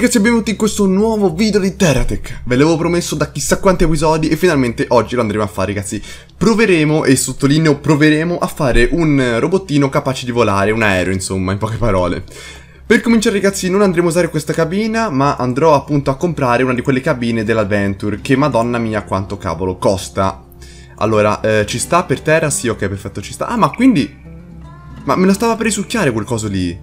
ragazzi e benvenuti in questo nuovo video di Terratech Ve l'avevo promesso da chissà quanti episodi e finalmente oggi lo andremo a fare ragazzi Proveremo, e sottolineo proveremo, a fare un robottino capace di volare, un aereo insomma, in poche parole per cominciare ragazzi non andremo a usare questa cabina ma andrò appunto a comprare una di quelle cabine dell'Adventure che madonna mia quanto cavolo costa Allora eh, ci sta per terra? Sì ok perfetto ci sta Ah ma quindi... Ma me la stava per risucchiare quel coso lì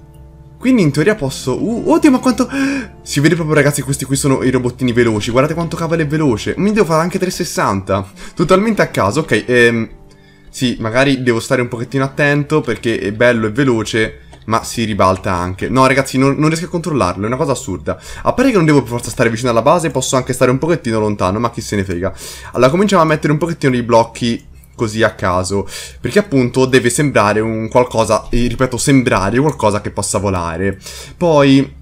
quindi in teoria posso... Uh, oddio ma quanto... Si vede proprio ragazzi questi qui sono i robottini veloci Guardate quanto cavolo è veloce Mi devo fare anche 360 Totalmente a caso Ok ehm, Sì magari devo stare un pochettino attento Perché è bello e veloce ma si ribalta anche No ragazzi non, non, riesco a controllarlo È una cosa assurda A parte che non devo per forza stare vicino alla base Posso anche stare un pochettino lontano Ma chi se ne frega Allora cominciamo a mettere un pochettino di blocchi così a caso, perché appunto deve sembrare un qualcosa, eh, ripeto, sembrare qualcosa che possa volare. Poi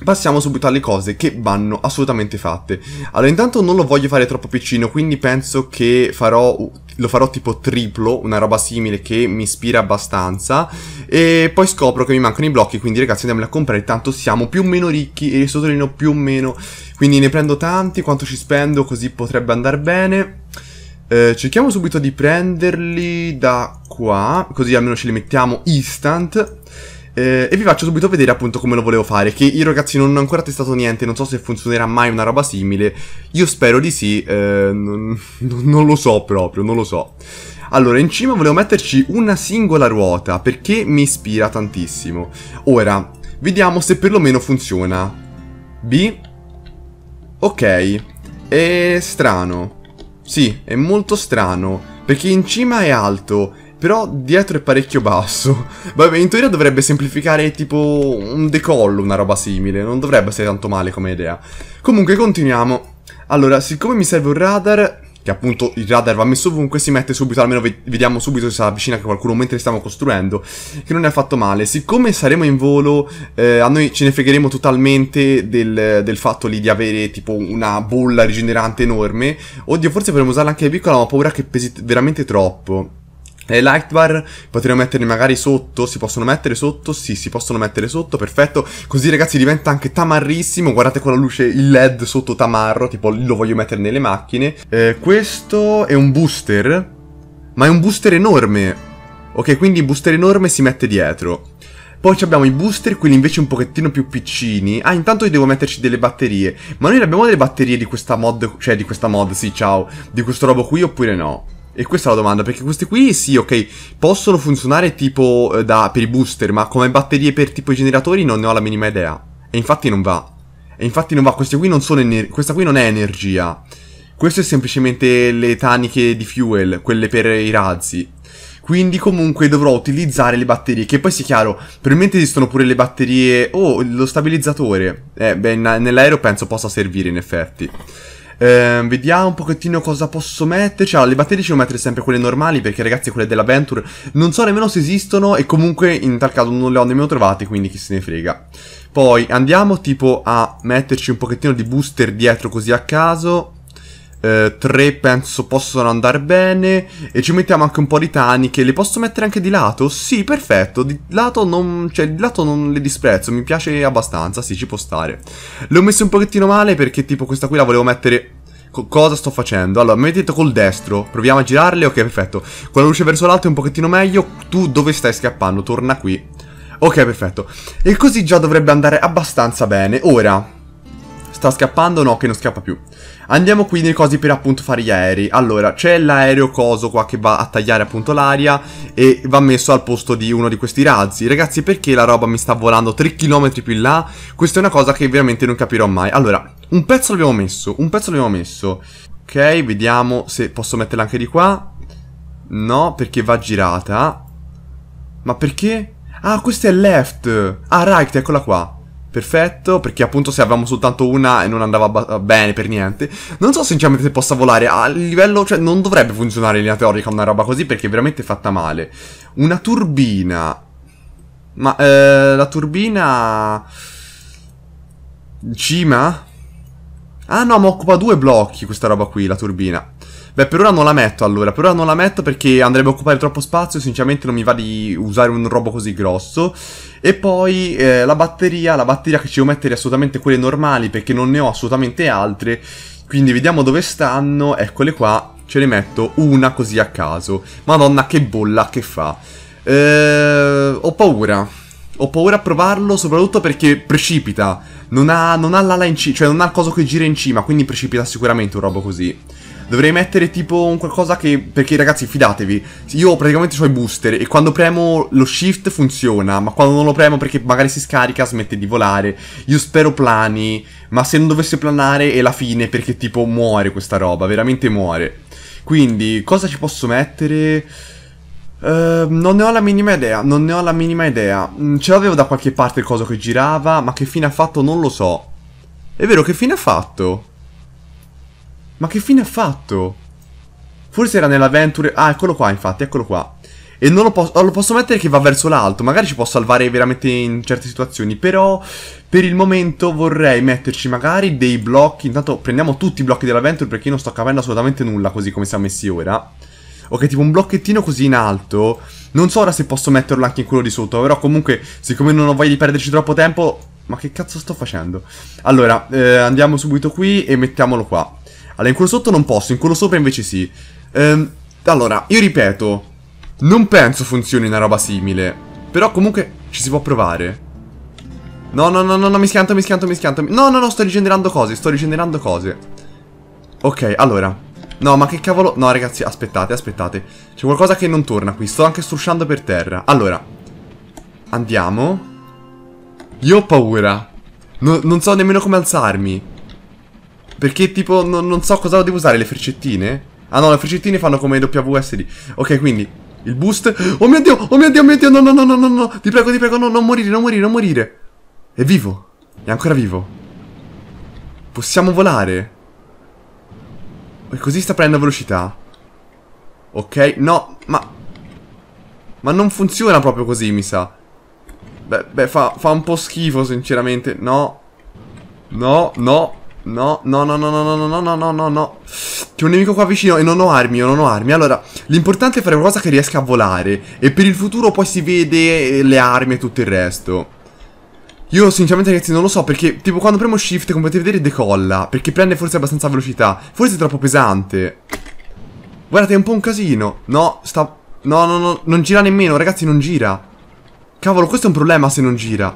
Passiamo subito alle cose che vanno assolutamente fatte. Allora, intanto non lo voglio fare troppo piccino, quindi penso che farò, lo farò tipo triplo, una roba simile che mi ispira abbastanza. E poi scopro che mi mancano i blocchi, quindi ragazzi andiamoli a comprare, tanto siamo più o meno ricchi e sottolineo più o meno. Quindi ne prendo tanti, quanto ci spendo, così potrebbe andare bene. Eh, cerchiamo subito di prenderli da qua, così almeno ce li mettiamo instant. Eh, e vi faccio subito vedere appunto come lo volevo fare, che io ragazzi non ho ancora testato niente, non so se funzionerà mai una roba simile. Io spero di sì, eh, non, non lo so proprio, non lo so. Allora, in cima volevo metterci una singola ruota, perché mi ispira tantissimo. Ora, vediamo se perlomeno funziona. B. Ok. È strano. Sì, è molto strano, perché in cima è alto, però dietro è parecchio basso. Vabbè, in teoria dovrebbe semplificare tipo un decollo, una roba simile, non dovrebbe essere tanto male come idea. Comunque, continuiamo. Allora, siccome mi serve un radar, che appunto il radar va messo ovunque, si mette subito, almeno vediamo subito se si avvicina a qualcuno mentre stiamo costruendo, che non è affatto male. Siccome saremo in volo, eh, a noi ce ne fregheremo totalmente del, del, fatto lì di avere tipo una bolla rigenerante enorme. Oddio, forse potremmo usarla anche piccola, ma ho paura che pesi veramente troppo. E bar potremmo metterli magari sotto, si possono mettere sotto, sì, si possono mettere sotto, perfetto. Così ragazzi diventa anche tamarrissimo, guardate con la luce il led sotto tamarro, tipo lo voglio mettere nelle macchine. Eh, questo è un booster, ma è un booster enorme. Ok, quindi il booster enorme si mette dietro. Poi abbiamo i booster, quelli invece un pochettino più piccini. Ah, intanto io devo metterci delle batterie. Ma noi abbiamo delle batterie di questa mod, cioè di questa mod, sì, ciao, di questo robo qui oppure no? E questa è la domanda, perché questi qui sì, ok, possono funzionare tipo eh, da, per i booster, ma come batterie per tipo i generatori non ne ho la minima idea. E infatti non va. E infatti non va, queste qui non sono energia, questa qui non è energia. Queste sono semplicemente le taniche di fuel, quelle per i razzi. Quindi comunque dovrò utilizzare le batterie, che poi sia chiaro, probabilmente esistono pure le batterie... Oh, lo stabilizzatore. Eh, beh, nell'aereo penso possa servire in effetti. Eh, vediamo un pochettino cosa posso metterci. Allora, le batterie devo mettere sempre quelle normali perché ragazzi quelle dell'Aventure non so nemmeno se esistono e comunque in tal caso non le ho nemmeno trovate, quindi chi se ne frega. Poi andiamo tipo a metterci un pochettino di booster dietro così a caso. Eh, tre penso possono andare bene e ci mettiamo anche un po' di taniche. Le posso mettere anche di lato? Sì, perfetto. Di lato non, cioè, di lato non le disprezzo, mi piace abbastanza, sì, ci può stare. Le ho messe un pochettino male perché tipo questa qui la volevo mettere cosa sto facendo? Allora, mi mettete col destro. Proviamo a girarle. Ok, perfetto. Con la luce verso l'alto è un pochettino meglio. Tu dove stai scappando? Torna qui. Ok, perfetto. E così già dovrebbe andare abbastanza bene. Ora, sta scappando? No, che non scappa più. Andiamo quindi così per appunto fare gli aerei. Allora, c'è l'aereo coso qua che va a tagliare appunto l'aria e va messo al posto di uno di questi razzi. Ragazzi, perché la roba mi sta volando 3 km più in là? Questa è una cosa che veramente non capirò mai. Allora, un pezzo l'abbiamo messo, un pezzo l'abbiamo messo. Ok, vediamo se posso metterla anche di qua. No, perché va girata. Ma perché? Ah, questa è left. Ah, right, eccola qua. Perfetto, perché appunto se avevamo soltanto una e non andava ba- bene per niente. Non so sinceramente se possa volare a livello, cioè non dovrebbe funzionare in linea teorica una roba così perché è veramente fatta male. Una turbina. Ma eh, la turbina... Cima? Ah no, ma occupa due blocchi questa roba qui, la turbina. Beh, per ora non la metto allora, per ora non la metto perché andrebbe a occupare troppo spazio, sinceramente non mi va di usare un robo così grosso. E poi eh, la batteria, la batteria che ci devo mettere assolutamente quelle normali perché non ne ho assolutamente altre. Quindi vediamo dove stanno, eccole qua, ce ne metto una così a caso. Madonna che bolla che fa. Eh, ho paura. Ho paura a provarlo soprattutto perché precipita. Non ha, non ha l'ala in cima, cioè non ha il coso che gira in cima, quindi precipita sicuramente un robo così. Dovrei mettere tipo un qualcosa che... Perché ragazzi, fidatevi. Io praticamente ho i booster e quando premo lo shift funziona, ma quando non lo premo perché magari si scarica smette di volare. Io spero plani, ma se non dovesse planare è la fine perché tipo muore questa roba, veramente muore. Quindi, cosa ci posso mettere? Uh, non ne ho la minima idea, non ne ho la minima idea. Mm, ce l'avevo da qualche parte il coso che girava, ma che fine ha fatto non lo so. È vero, che fine ha fatto? Ma che fine ha fatto? Forse era nell'avventure... Ah, eccolo qua, infatti, eccolo qua. E non lo posso... Lo posso mettere che va verso l'alto. Magari ci può salvare veramente in certe situazioni. Però, per il momento, vorrei metterci magari dei blocchi... Intanto prendiamo tutti i blocchi dell'avventure perché io non sto capendo assolutamente nulla così come siamo messi ora. Ok, tipo un blocchettino così in alto. Non so ora se posso metterlo anche in quello di sotto. Però comunque, siccome non ho voglia di perderci troppo tempo... Ma che cazzo sto facendo? Allora, eh, andiamo subito qui e mettiamolo qua. Allora, in quello sotto non posso, in quello sopra invece sì. Ehm, allora, io ripeto, non penso funzioni una roba simile. Però comunque ci si può provare. No, no, no, no, no, mi schianto, mi schianto, mi schianto. No, no, no, sto rigenerando cose, sto rigenerando cose. Ok, allora. No, ma che cavolo... No, ragazzi, aspettate, aspettate. C'è qualcosa che non torna qui. Sto anche strusciando per terra. Allora. Andiamo. Io ho paura. No, non so nemmeno come alzarmi. Perché tipo non, non so cosa devo usare, le freccettine? Ah no, le freccettine fanno come WSD. Ok, quindi il boost. Oh mio dio, oh mio dio, oh mio dio, no, no, no, no, no, no. Ti prego, ti prego, no, non morire, non morire, non morire. È vivo. È ancora vivo. Possiamo volare. E così sta prendendo velocità. Ok, no, ma... Ma non funziona proprio così, mi sa. Beh, beh fa, fa un po' schifo, sinceramente. No. No, no. No, no, no, no, no, no, no, no, no, no, no. C'è un nemico qua vicino e non ho armi, io non ho armi. Allora, l'importante è fare una cosa che riesca a volare. E per il futuro poi si vede le armi e tutto il resto. Io sinceramente ragazzi non lo so perché tipo quando premo shift come potete vedere decolla Perché prende forse abbastanza velocità Forse è troppo pesante Guardate è un po' un casino No sta... No no no non gira nemmeno ragazzi non gira Cavolo questo è un problema se non gira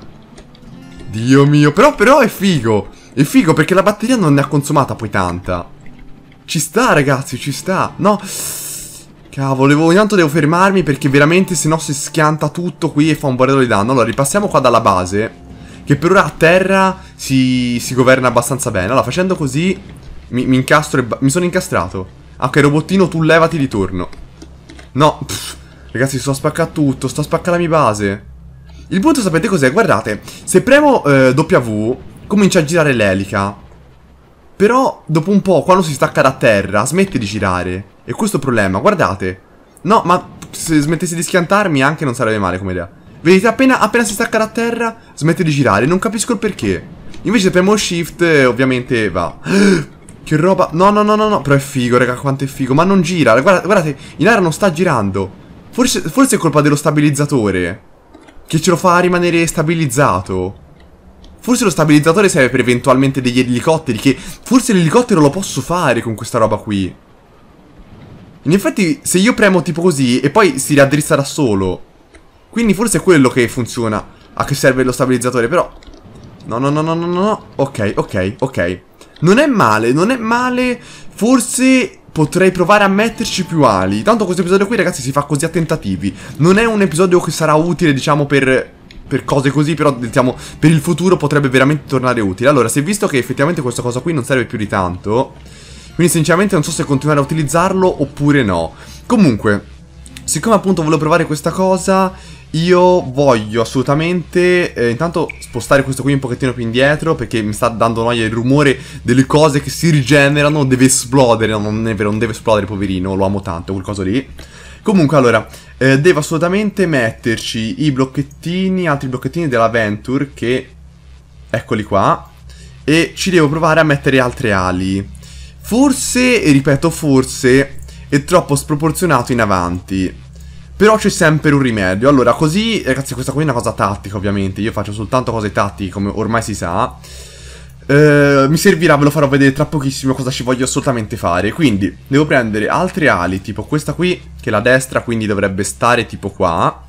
Dio mio però però è figo è figo perché la batteria non ne ha consumata poi tanta. Ci sta, ragazzi, ci sta. No. Cavolo, ogni tanto devo fermarmi perché veramente se no si schianta tutto qui e fa un bordello di danno. Allora, ripassiamo qua dalla base. Che per ora a terra si, si governa abbastanza bene. Allora, facendo così mi, mi incastro e... Mi sono incastrato. ok, robottino, tu levati di turno. No, pff, ragazzi, sto a spaccare tutto, sto a spaccare la mia base. Il punto sapete cos'è? Guardate, se premo eh, W comincia a girare l'elica. Però dopo un po', quando si stacca da terra, smette di girare. E questo è il problema, guardate. No, ma se smettessi di schiantarmi anche non sarebbe male come idea. Vedete, appena, appena si stacca da terra, smette di girare. Non capisco il perché. Invece se premo shift, ovviamente va. Che roba. No, no, no, no, no. Però è figo, raga, quanto è figo. Ma non gira. Guardate, guardate in aria non sta girando. Forse, forse è colpa dello stabilizzatore. Che ce lo fa rimanere stabilizzato. Forse lo stabilizzatore serve per eventualmente degli elicotteri, che forse l'elicottero lo posso fare con questa roba qui. In effetti, se io premo tipo così, e poi si raddrizza da solo. Quindi forse è quello che funziona, a che serve lo stabilizzatore, però... No, no, no, no, no, no, ok, ok, ok. Non è male, non è male, forse potrei provare a metterci più ali. Tanto questo episodio qui, ragazzi, si fa così a tentativi. Non è un episodio che sarà utile, diciamo, per per cose così, però diciamo per il futuro potrebbe veramente tornare utile. Allora, si è visto che effettivamente questa cosa qui non serve più di tanto, quindi sinceramente non so se continuare a utilizzarlo oppure no. Comunque, siccome appunto volevo provare questa cosa, io voglio assolutamente eh, intanto spostare questo qui un pochettino più indietro perché mi sta dando noia il rumore delle cose che si rigenerano, deve esplodere, non è vero, non deve esplodere poverino, lo amo tanto quel coso lì. Comunque, allora, eh, devo assolutamente metterci i blocchettini, altri blocchettini della Venture, che... Eccoli qua. E ci devo provare a mettere altre ali. Forse, e ripeto forse, è troppo sproporzionato in avanti. Però c'è sempre un rimedio. Allora, così, ragazzi, questa qui è una cosa tattica, ovviamente. Io faccio soltanto cose tattiche, come ormai si sa. Eh, mi servirà, ve lo farò vedere tra pochissimo cosa ci voglio assolutamente fare Quindi, devo prendere altre ali, tipo questa qui Che è la destra, quindi dovrebbe stare tipo qua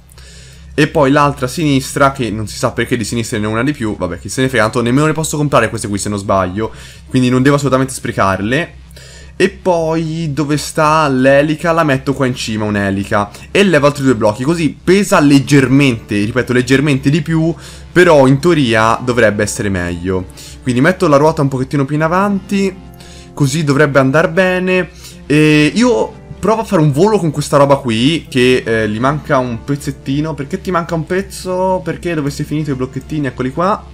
E poi l'altra sinistra, che non si sa perché di sinistra ne è una di più Vabbè, chi se ne frega, tanto nemmeno ne posso comprare queste qui se non sbaglio Quindi non devo assolutamente sprecarle e poi dove sta l'elica la metto qua in cima un'elica E levo altri due blocchi così pesa leggermente, ripeto leggermente di più Però in teoria dovrebbe essere meglio quindi metto la ruota un pochettino più in avanti, così dovrebbe andare bene. E io provo a fare un volo con questa roba qui, che eh, gli manca un pezzettino. Perché ti manca un pezzo? Perché dove sei finito i blocchettini? Eccoli qua.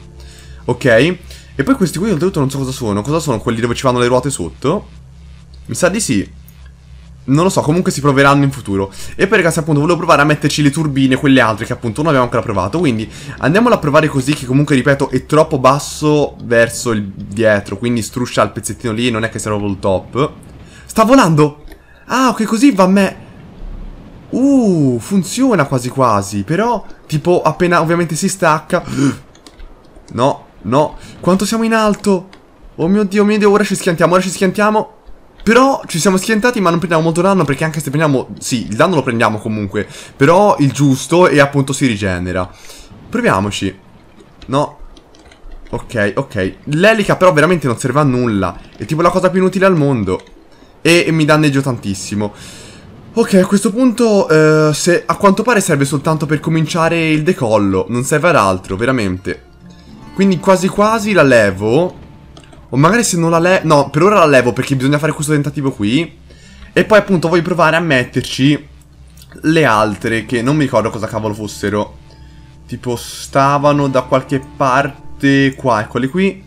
Ok. E poi questi qui oltretutto non so cosa sono. Cosa sono quelli dove ci vanno le ruote sotto? Mi sa di sì. Non lo so, comunque si proveranno in futuro. E poi ragazzi appunto volevo provare a metterci le turbine, quelle altre che appunto non abbiamo ancora provato. Quindi andiamola a provare così che comunque ripeto è troppo basso verso il dietro. Quindi struscia il pezzettino lì, non è che sia proprio il top. Sta volando! Ah ok così va a me... Uh, funziona quasi quasi, però tipo appena ovviamente si stacca... No, no, quanto siamo in alto? Oh mio Dio, oh mio Dio, ora ci schiantiamo, ora ci schiantiamo. Però ci siamo schiantati ma non prendiamo molto danno perché anche se prendiamo... Sì, il danno lo prendiamo comunque. Però il giusto e appunto si rigenera. Proviamoci. No. Ok, ok. L'elica però veramente non serve a nulla. È tipo la cosa più inutile al mondo. E, e mi danneggio tantissimo. Ok, a questo punto eh, se, a quanto pare serve soltanto per cominciare il decollo. Non serve ad altro, veramente. Quindi quasi quasi la levo o magari se non la levo... No, per ora la levo perché bisogna fare questo tentativo qui. E poi appunto voglio provare a metterci le altre che non mi ricordo cosa cavolo fossero. Tipo stavano da qualche parte qua, eccole qui.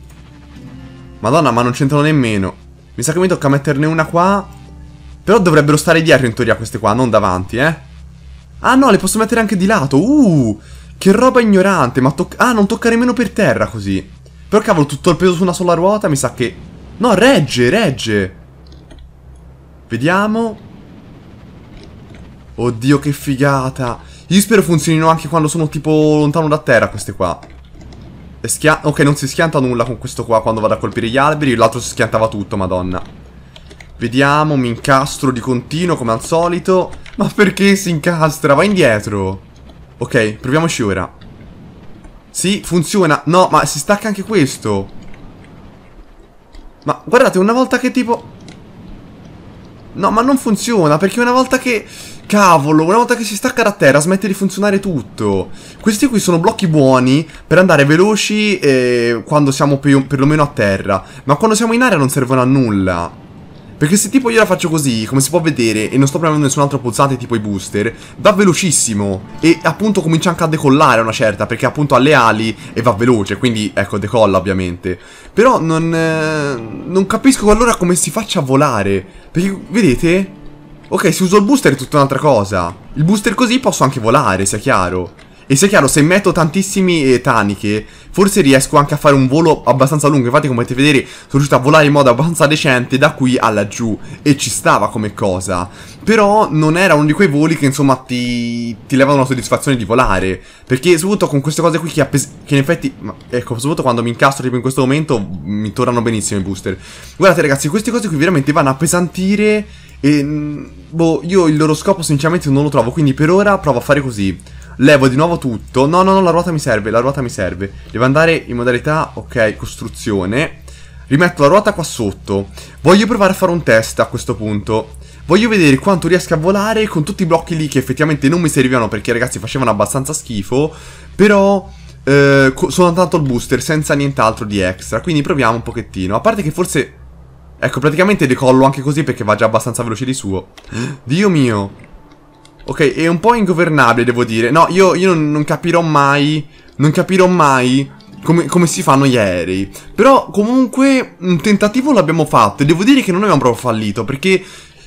Madonna, ma non c'entrano nemmeno. Mi sa che mi tocca metterne una qua. Però dovrebbero stare dietro in teoria queste qua, non davanti, eh. Ah no, le posso mettere anche di lato. Uh, che roba ignorante. Ma tocca... ah, non tocca nemmeno per terra così. Però cavolo, tutto il peso su una sola ruota mi sa che... No, regge, regge! Vediamo. Oddio, che figata! Io spero funzionino anche quando sono tipo lontano da terra queste qua. ok, non si schianta nulla con questo qua quando vado a colpire gli alberi. L'altro si schiantava tutto, madonna. Vediamo, mi incastro di continuo come al solito. Ma perché si incastra? Va indietro. Ok, proviamoci ora. Sì, funziona. No, ma si stacca anche questo. Ma guardate, una volta che tipo... No, ma non funziona, perché una volta che... Cavolo, una volta che si stacca da terra smette di funzionare tutto. Questi qui sono blocchi buoni per andare veloci eh, quando siamo perlomeno a terra. Ma quando siamo in aria non servono a nulla. Perché se tipo io la faccio così, come si può vedere, e non sto premendo nessun altro pulsante tipo i booster, va velocissimo. E appunto comincia anche a decollare a una certa, perché appunto ha le ali e va veloce, quindi ecco, decolla ovviamente. Però non... Eh, non capisco allora come si faccia a volare. Perché, vedete? Ok, se uso il booster è tutta un'altra cosa. Il booster così posso anche volare, sia chiaro. E se è chiaro, se metto tantissimi eh, taniche, forse riesco anche a fare un volo abbastanza lungo. Infatti, come potete vedere, sono riuscito a volare in modo abbastanza decente da qui a laggiù. E ci stava come cosa. Però non era uno di quei voli che, insomma, ti, ti levano la soddisfazione di volare. Perché, soprattutto con queste cose qui che, che in effetti... Ma, ecco, soprattutto quando mi incastro tipo in questo momento, mi tornano benissimo i booster. Guardate, ragazzi, queste cose qui veramente vanno a pesantire... E, mm, boh, io il loro scopo sinceramente non lo trovo, quindi per ora provo a fare così. Levo di nuovo tutto. No, no, no, la ruota mi serve, la ruota mi serve. Devo andare in modalità, ok, costruzione. Rimetto la ruota qua sotto. Voglio provare a fare un test a questo punto. Voglio vedere quanto riesco a volare con tutti i blocchi lì che effettivamente non mi servivano perché ragazzi facevano abbastanza schifo. Però... Eh, sono tanto il booster senza nient'altro di extra Quindi proviamo un pochettino A parte che forse Ecco, praticamente decollo anche così perché va già abbastanza veloce di suo. Dio mio. Ok, è un po' ingovernabile, devo dire. No, io, io non, non, capirò mai... Non capirò mai come, come, si fanno gli aerei. Però, comunque, un tentativo l'abbiamo fatto. E devo dire che non abbiamo proprio fallito, perché...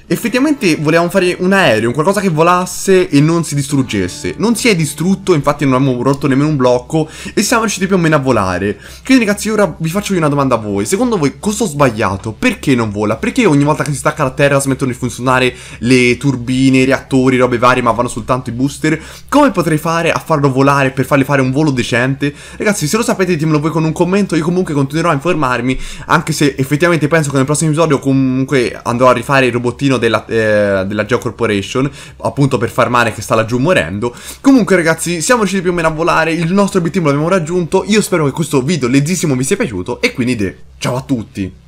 Effettivamente volevamo fare un aereo, un qualcosa che volasse e non si distruggesse. Non si è distrutto, infatti non abbiamo rotto nemmeno un blocco e siamo riusciti più o meno a volare. Quindi ragazzi, ora vi faccio io una domanda a voi. Secondo voi cosa ho sbagliato? Perché non vola? Perché ogni volta che si stacca la Terra smettono di funzionare le turbine, i reattori, robe varie, ma vanno soltanto i booster? Come potrei fare a farlo volare per fargli fare un volo decente? Ragazzi, se lo sapete ditemelo voi con un commento, io comunque continuerò a informarmi, anche se effettivamente penso che nel prossimo episodio comunque andrò a rifare il robottino cestino della, eh, della Geo Corporation, appunto per farmare che sta laggiù morendo. Comunque ragazzi, siamo riusciti più o meno a volare, il nostro obiettivo l'abbiamo raggiunto, io spero che questo video lezzissimo vi sia piaciuto e quindi de, ciao a tutti!